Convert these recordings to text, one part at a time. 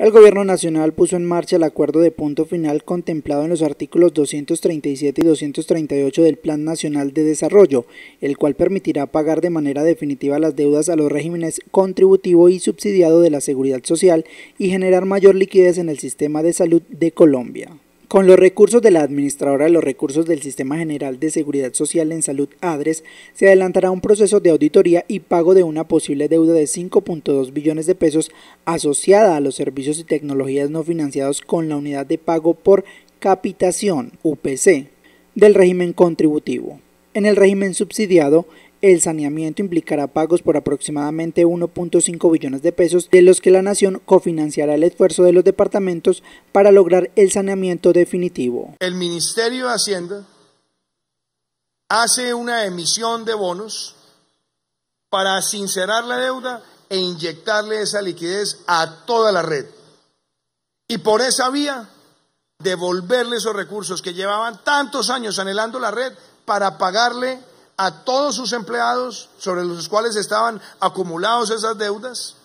El Gobierno Nacional puso en marcha el acuerdo de punto final contemplado en los artículos 237 y 238 del Plan Nacional de Desarrollo, el cual permitirá pagar de manera definitiva las deudas a los regímenes contributivo y subsidiado de la seguridad social y generar mayor liquidez en el sistema de salud de Colombia. Con los recursos de la Administradora de los Recursos del Sistema General de Seguridad Social en Salud ADRES, se adelantará un proceso de auditoría y pago de una posible deuda de 5.2 billones de pesos asociada a los servicios y tecnologías no financiados con la unidad de pago por capitación, UPC, del régimen contributivo. En el régimen subsidiado, el saneamiento implicará pagos por aproximadamente 1.5 billones de pesos, de los que la nación cofinanciará el esfuerzo de los departamentos para lograr el saneamiento definitivo. El Ministerio de Hacienda hace una emisión de bonos para sincerar la deuda e inyectarle esa liquidez a toda la red. Y por esa vía, devolverle esos recursos que llevaban tantos años anhelando la red para pagarle a todos sus empleados sobre los cuales estaban acumulados esas deudas,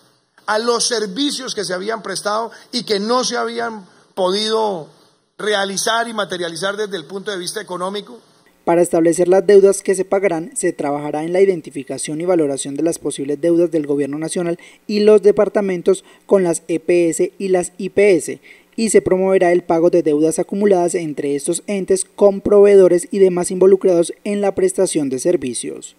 a los servicios que se habían prestado y que no se habían podido realizar y materializar desde el punto de vista económico. Para establecer las deudas que se pagarán, se trabajará en la identificación y valoración de las posibles deudas del Gobierno Nacional y los departamentos con las EPS y las IPS y se promoverá el pago de deudas acumuladas entre estos entes con proveedores y demás involucrados en la prestación de servicios.